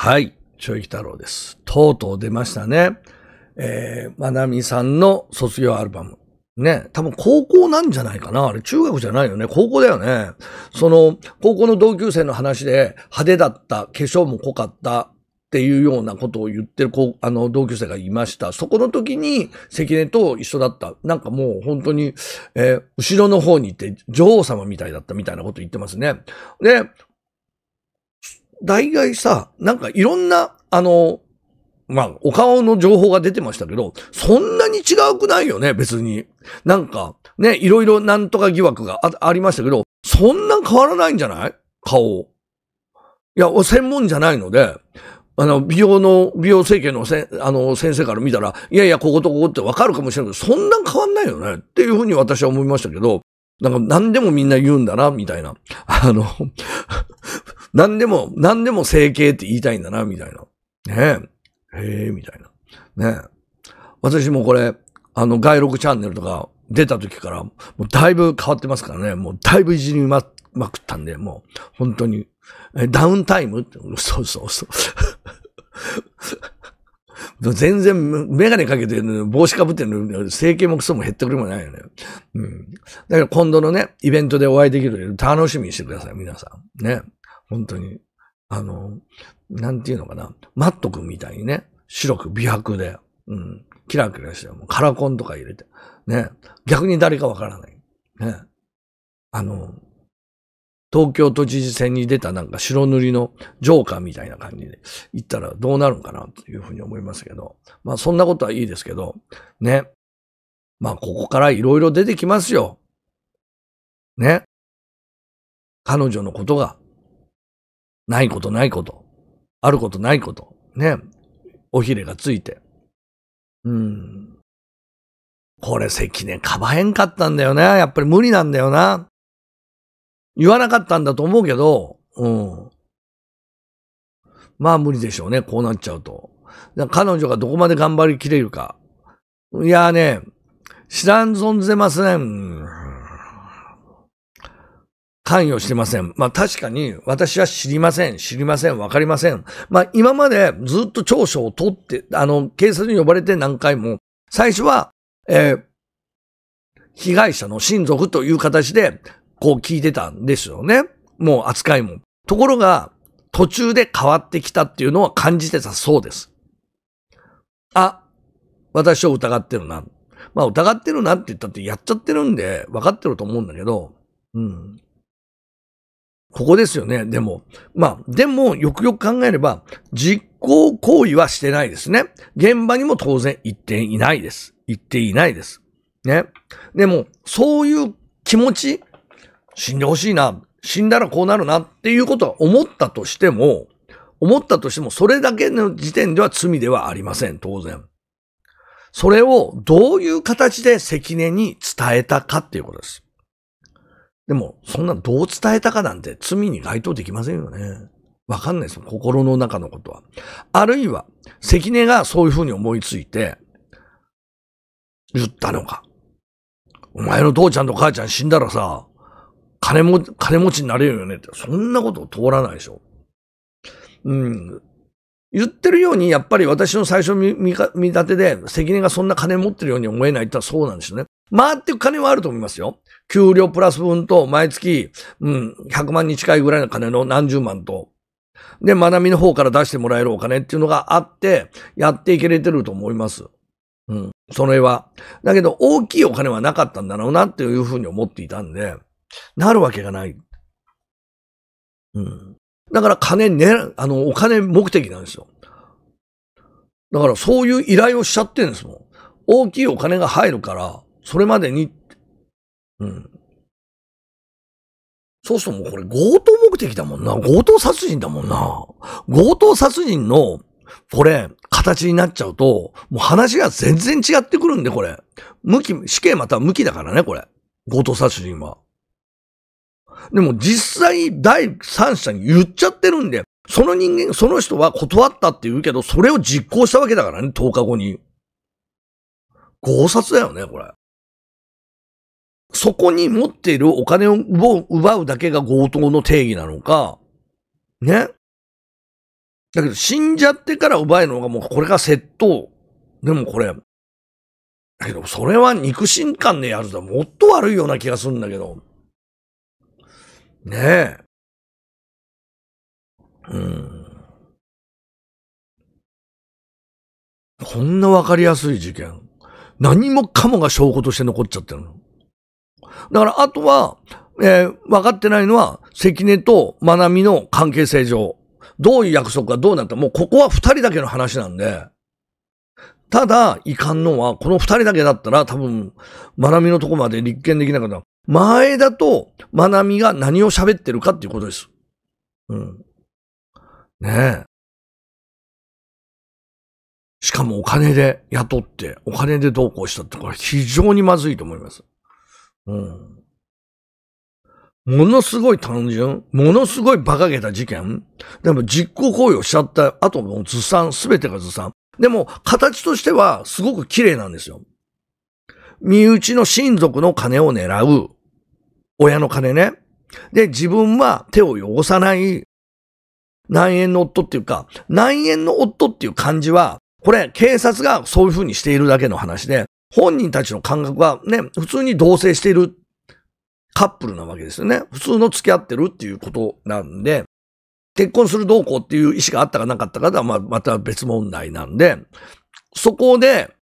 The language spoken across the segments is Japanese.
はい、ちょいき太郎です。とうとう出ましたね。えー、まなみさんの卒業アルバム。ね、多分高校なんじゃないかなあれ中学じゃないよね。高校だよね。その、高校の同級生の話で派手だった、化粧も濃かったっていうようなことを言ってる子、あの、同級生がいました。そこの時に関根と一緒だった。なんかもう本当に、えー、後ろの方に行って女王様みたいだったみたいなこと言ってますね。で、大概さ、なんかいろんな、あの、まあ、お顔の情報が出てましたけど、そんなに違うくないよね、別に。なんか、ね、いろいろなんとか疑惑があありましたけど、そんな変わらないんじゃない顔。いや、専門じゃないので、あの、美容の、美容整形のせ、あの、先生から見たら、いやいや、こことここってわかるかもしれないけど、そんな変わんないよね、っていうふうに私は思いましたけど、なんか何でもみんな言うんだな、みたいな。あの何でも、何でも整形って言いたいんだな、みたいな。ねえ。へえ、みたいな。ねえ。私もこれ、あの、外録チャンネルとか出た時から、もうだいぶ変わってますからね。もうだいぶいじりま、まくったんで、もう、本当に。え、ダウンタイムそうそうそう。全然、メガネかけてる、帽子かぶってる、整形もクソも減ってくれもないよね。うん。だから今度のね、イベントでお会いできる楽しみにしてください、皆さん。ね。本当に、あの、なんていうのかな、マット君みたいにね、白く美白で、うん、キラキラして、もうカラコンとか入れて、ね、逆に誰かわからない。ね、あの、東京都知事選に出たなんか白塗りのジョーカーみたいな感じで行ったらどうなるんかなというふうに思いますけど、まあそんなことはいいですけど、ね。まあここからいろいろ出てきますよ。ね。彼女のことがないことないこと。あることないこと。ね。おひれがついて。うん。これ関根かばへんかったんだよね。やっぱり無理なんだよな。言わなかったんだと思うけど、うん。まあ無理でしょうね。こうなっちゃうと。彼女がどこまで頑張りきれるか。いやーね、知らん存ぜません。関与してません。まあ確かに私は知りません、知りません、わかりません。まあ今までずっと調書を取って、あの、警察に呼ばれて何回も、最初は、えー、被害者の親族という形で、こう聞いてたんですよね。もう扱いも。ところが、途中で変わってきたっていうのは感じてたそうです。あ、私を疑ってるな。まあ疑ってるなって言ったってやっちゃってるんで分かってると思うんだけど、うん。ここですよね、でも。まあ、でも、よくよく考えれば、実行行為はしてないですね。現場にも当然行っていないです。行っていないです。ね。でも、そういう気持ち、死んでほしいな、死んだらこうなるなっていうことは思ったとしても、思ったとしても、それだけの時点では罪ではありません、当然。それをどういう形で責年に伝えたかっていうことです。でも、そんなどう伝えたかなんて罪に該当できませんよね。わかんないですよ。心の中のことは。あるいは、関根がそういうふうに思いついて、言ったのか。お前の父ちゃんと母ちゃん死んだらさ、金も、金持ちになれるよねって、そんなこと通らないでしょ。うん。言ってるように、やっぱり私の最初見見立てで、関根がそんな金持ってるように思えないってのはそうなんですよね。回ってく金はあると思いますよ。給料プラス分と、毎月、うん、100万に近いぐらいの金の何十万と、で、学びの方から出してもらえるお金っていうのがあって、やっていけれてると思います。うん。それは。だけど、大きいお金はなかったんだろうなっていうふうに思っていたんで、なるわけがない。うん。だから金ね、あの、お金目的なんですよ。だからそういう依頼をしちゃってるんですもん。大きいお金が入るから、それまでに、うん。そうするともうこれ強盗目的だもんな。強盗殺人だもんな。強盗殺人の、これ、形になっちゃうと、もう話が全然違ってくるんで、これ。無期、死刑または無期だからね、これ。強盗殺人は。でも実際第三者に言っちゃってるんで、その人間、その人は断ったって言うけど、それを実行したわけだからね、10日後に。強殺だよね、これ。そこに持っているお金を奪うだけが強盗の定義なのか、ね。だけど、死んじゃってから奪えるのがもうこれが窃盗。でもこれ、だけど、それは肉親間でやるともっと悪いような気がするんだけど。ねえ。うん。こんなわかりやすい事件。何もかもが証拠として残っちゃってるの。だから、あとは、えー、分かってないのは、関根と学美の関係性上。どういう約束がどうなったもうここは二人だけの話なんで。ただ、いかんのは、この二人だけだったら、多分、学びのとこまで立件できなかった。前田と学美が何を喋ってるかっていうことです。うん。ねえ。しかもお金で雇って、お金で同行したって、これ非常にまずいと思います。ものすごい単純、ものすごい馬鹿げた事件。でも実行行為をしちゃった後もずさん、すべてがずさん。でも、形としてはすごく綺麗なんですよ。身内の親族の金を狙う。親の金ね。で、自分は手を汚さない。内縁の夫っていうか、内縁の夫っていう感じは、これ、警察がそういうふうにしているだけの話で、本人たちの感覚はね、普通に同棲しているカップルなわけですよね。普通の付き合ってるっていうことなんで、結婚するどうこうっていう意思があったかなかったかは、ままた別問題なんで、そこで、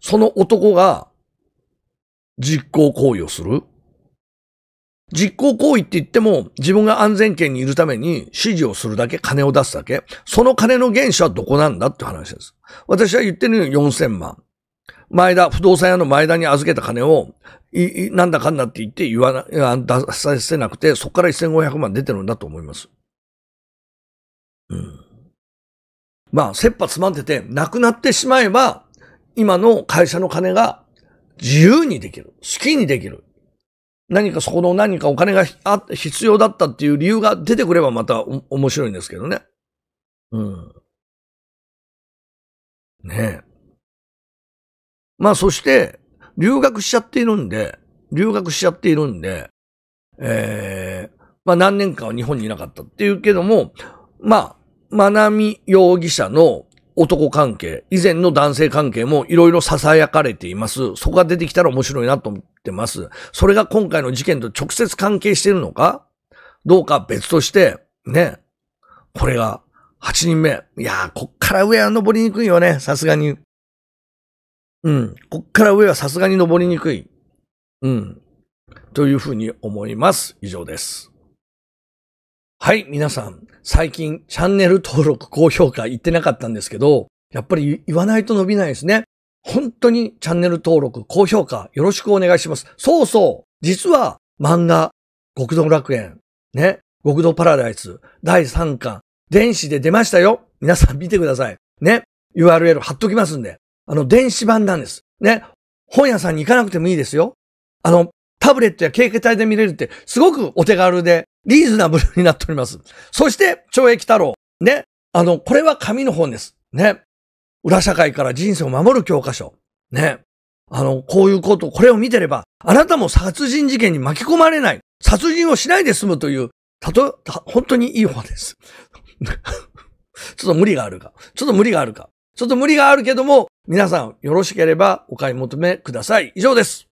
その男が実行行為をする。実行行為って言っても、自分が安全圏にいるために指示をするだけ、金を出すだけ、その金の原資はどこなんだって話です。私は言ってるように4000万。前田、不動産屋の前田に預けた金を、い、なんだかんだって言って言わな、出させなくて、そこから1500万出てるんだと思います。うん。まあ、切羽詰まってて、なくなってしまえば、今の会社の金が自由にできる。好きにできる。何かそこの何かお金が必要だったっていう理由が出てくればまた面白いんですけどね。うん。ねえ。まあそして、留学しちゃっているんで、留学しちゃっているんで、ええー、まあ何年間は日本にいなかったっていうけども、まあ、まなみ容疑者の男関係、以前の男性関係もいろいろ囁かれています。そこが出てきたら面白いなと思ってます。それが今回の事件と直接関係しているのかどうか別として、ね、これが8人目。いやー、こっから上は登りにくいよね、さすがに。うん。こっから上はさすがに登りにくい。うん。というふうに思います。以上です。はい、皆さん。最近、チャンネル登録、高評価言ってなかったんですけど、やっぱり言わないと伸びないですね。本当にチャンネル登録、高評価、よろしくお願いします。そうそう実は、漫画、極道楽園、ね、極道パラダイス、第3巻、電子で出ましたよ皆さん見てください。ね、URL 貼っときますんで。あの、電子版なんです。ね。本屋さんに行かなくてもいいですよ。あの、タブレットや携帯で見れるって、すごくお手軽で、リーズナブルになっております。そして、懲役太郎。ね。あの、これは紙の本です。ね。裏社会から人生を守る教科書。ね。あの、こういうこと、これを見てれば、あなたも殺人事件に巻き込まれない。殺人をしないで済むという、たと、た本当にいい本です。ちょっと無理があるか。ちょっと無理があるか。ちょっと無理があるけども、皆さんよろしければお買い求めください。以上です。